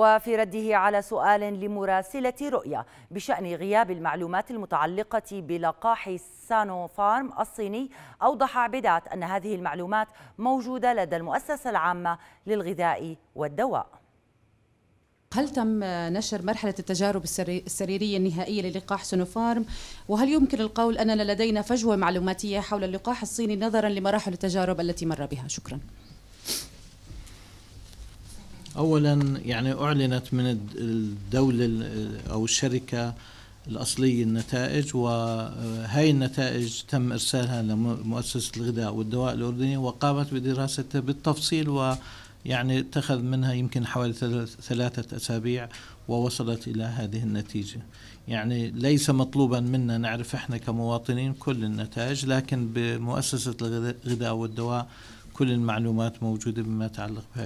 وفي رده على سؤال لمراسلة رؤيا بشأن غياب المعلومات المتعلقة بلقاح سانو فارم الصيني أوضح عبدات أن هذه المعلومات موجودة لدى المؤسسة العامة للغذاء والدواء هل تم نشر مرحلة التجارب السريرية النهائية للقاح سونوفارم؟ وهل يمكن القول أننا لدينا فجوة معلوماتية حول اللقاح الصيني نظرا لمراحل التجارب التي مر بها؟ شكراً. اولا يعني اعلنت من الدوله او الشركه الأصلية النتائج وهي النتائج تم إرسالها لمؤسسة الغذاء والدواء الأردنية وقامت بدراستها بالتفصيل ويعني اتخذ منها يمكن حوالي ثلاثة أسابيع ووصلت إلى هذه النتيجة يعني ليس مطلوبا منا نعرف إحنا كمواطنين كل النتائج لكن بمؤسسة الغذاء والدواء كل المعلومات موجودة بما يتعلق بها